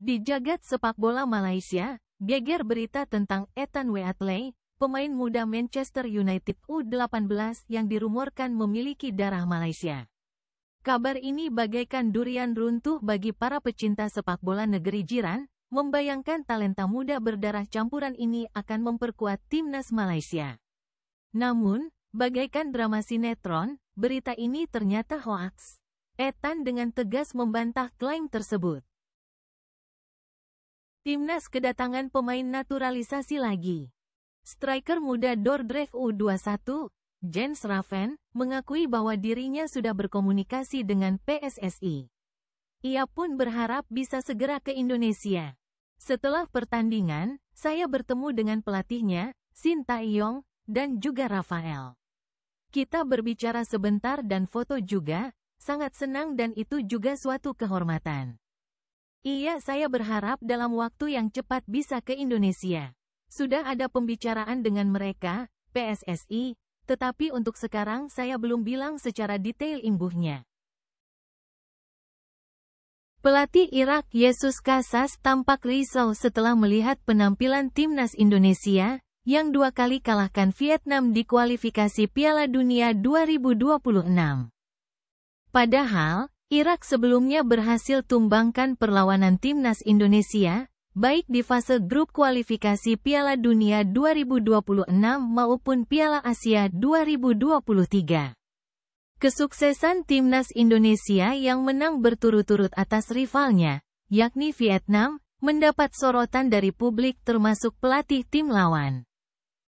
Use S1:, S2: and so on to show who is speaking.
S1: Di jagat sepak bola Malaysia, geger berita tentang Ethan Weatley, pemain muda Manchester United U18 yang dirumorkan memiliki darah Malaysia. Kabar ini bagaikan durian runtuh bagi para pecinta sepak bola negeri jiran, membayangkan talenta muda berdarah campuran ini akan memperkuat timnas Malaysia. Namun, bagaikan drama sinetron, berita ini ternyata hoaks. Ethan dengan tegas membantah klaim tersebut. Timnas kedatangan pemain naturalisasi lagi. Striker muda Dordrecht U21, Jens Raven, mengakui bahwa dirinya sudah berkomunikasi dengan PSSI. Ia pun berharap bisa segera ke Indonesia. Setelah pertandingan, saya bertemu dengan pelatihnya, Sinta Yong, dan juga Rafael. Kita berbicara sebentar dan foto juga, sangat senang dan itu juga suatu kehormatan. Iya saya berharap dalam waktu yang cepat bisa ke Indonesia. Sudah ada pembicaraan dengan mereka, PSSI, tetapi untuk sekarang saya belum bilang secara detail imbuhnya. Pelatih Irak Yesus Kasas tampak risau setelah melihat penampilan timnas Indonesia, yang dua kali kalahkan Vietnam di kualifikasi Piala Dunia 2026. Padahal, Irak sebelumnya berhasil tumbangkan perlawanan timnas Indonesia, baik di fase grup kualifikasi Piala Dunia 2026 maupun Piala Asia 2023. Kesuksesan timnas Indonesia yang menang berturut-turut atas rivalnya, yakni Vietnam, mendapat sorotan dari publik termasuk pelatih tim lawan.